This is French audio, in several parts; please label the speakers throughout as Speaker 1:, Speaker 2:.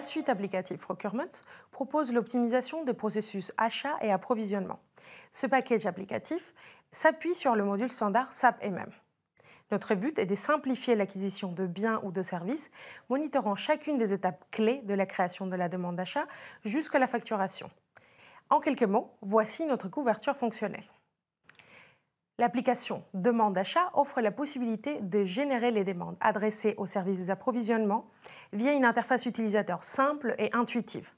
Speaker 1: La suite applicative Procurement propose l'optimisation des processus achat et approvisionnement. Ce package applicatif s'appuie sur le module standard SAP MM. E notre but est de simplifier l'acquisition de biens ou de services, monitorant chacune des étapes clés de la création de la demande d'achat jusqu'à la facturation. En quelques mots, voici notre couverture fonctionnelle. L'application Demande d'achat offre la possibilité de générer les demandes adressées aux services d'approvisionnement via une interface utilisateur simple et intuitive.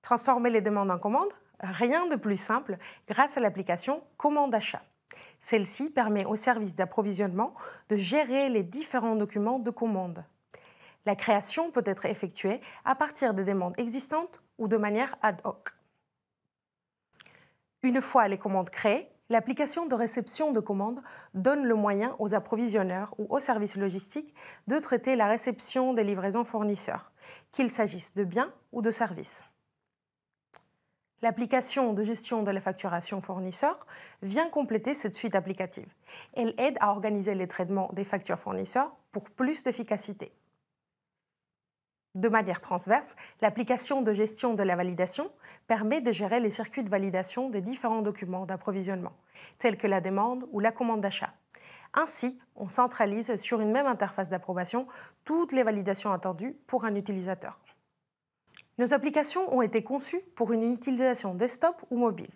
Speaker 1: Transformer les demandes en commandes Rien de plus simple grâce à l'application Commande d'achat. Celle-ci permet aux services d'approvisionnement de gérer les différents documents de commande. La création peut être effectuée à partir des demandes existantes ou de manière ad hoc. Une fois les commandes créées, L'application de réception de commandes donne le moyen aux approvisionneurs ou aux services logistiques de traiter la réception des livraisons fournisseurs, qu'il s'agisse de biens ou de services. L'application de gestion de la facturation fournisseur vient compléter cette suite applicative. Elle aide à organiser les traitements des factures fournisseurs pour plus d'efficacité. De manière transverse, l'application de gestion de la validation permet de gérer les circuits de validation des différents documents d'approvisionnement, tels que la demande ou la commande d'achat. Ainsi, on centralise sur une même interface d'approbation toutes les validations attendues pour un utilisateur. Nos applications ont été conçues pour une utilisation desktop ou mobile.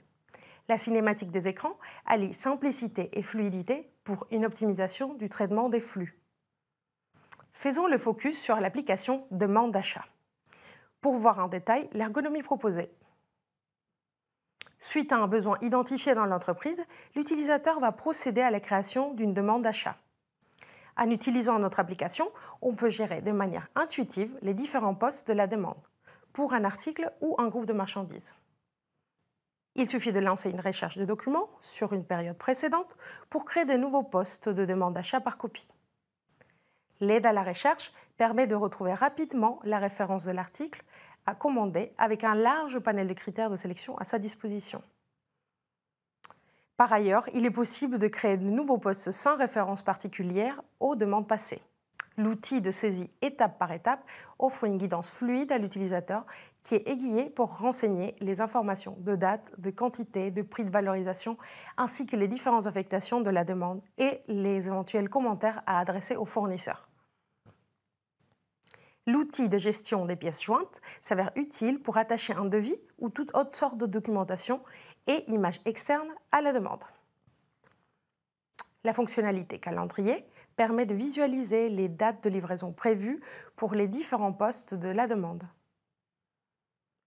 Speaker 1: La cinématique des écrans allie simplicité et fluidité pour une optimisation du traitement des flux. Faisons le focus sur l'application demande d'achat pour voir en détail l'ergonomie proposée. Suite à un besoin identifié dans l'entreprise, l'utilisateur va procéder à la création d'une demande d'achat. En utilisant notre application, on peut gérer de manière intuitive les différents postes de la demande pour un article ou un groupe de marchandises. Il suffit de lancer une recherche de documents sur une période précédente pour créer des nouveaux postes de demande d'achat par copie. L'aide à la recherche permet de retrouver rapidement la référence de l'article à commander avec un large panel de critères de sélection à sa disposition. Par ailleurs, il est possible de créer de nouveaux postes sans référence particulière aux demandes passées. L'outil de saisie étape par étape offre une guidance fluide à l'utilisateur qui est aiguillé pour renseigner les informations de date, de quantité, de prix de valorisation, ainsi que les différentes affectations de la demande et les éventuels commentaires à adresser aux fournisseurs. L'outil de gestion des pièces jointes s'avère utile pour attacher un devis ou toute autre sorte de documentation et images externes à la demande. La fonctionnalité calendrier permet de visualiser les dates de livraison prévues pour les différents postes de la demande.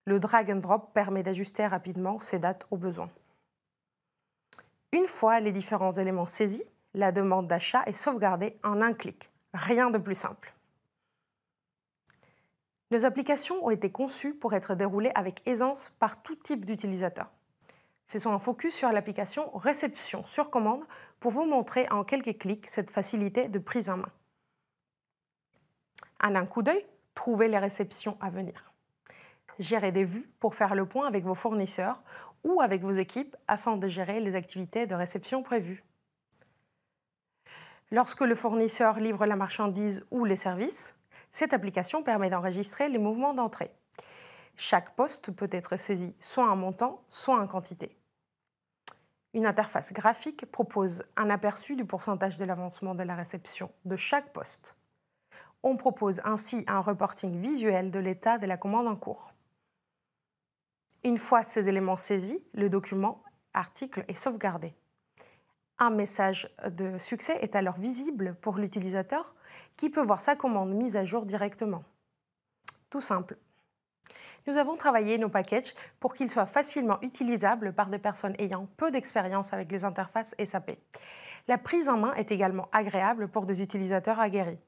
Speaker 1: Le drag and drop permet d'ajuster rapidement ces dates aux besoins. Une fois les différents éléments saisis, la demande d'achat est sauvegardée en un clic. Rien de plus simple. Les applications ont été conçues pour être déroulées avec aisance par tout type d'utilisateur. Faisons un focus sur l'application Réception sur commande pour vous montrer en quelques clics cette facilité de prise en main. En un coup d'œil, trouvez les réceptions à venir. Gérez des vues pour faire le point avec vos fournisseurs ou avec vos équipes afin de gérer les activités de réception prévues. Lorsque le fournisseur livre la marchandise ou les services, cette application permet d'enregistrer les mouvements d'entrée. Chaque poste peut être saisi soit en montant, soit en quantité. Une interface graphique propose un aperçu du pourcentage de l'avancement de la réception de chaque poste. On propose ainsi un reporting visuel de l'état de la commande en cours. Une fois ces éléments saisis, le document article est sauvegardé un message de succès est alors visible pour l'utilisateur qui peut voir sa commande mise à jour directement. Tout simple. Nous avons travaillé nos packages pour qu'ils soient facilement utilisables par des personnes ayant peu d'expérience avec les interfaces SAP. La prise en main est également agréable pour des utilisateurs aguerris.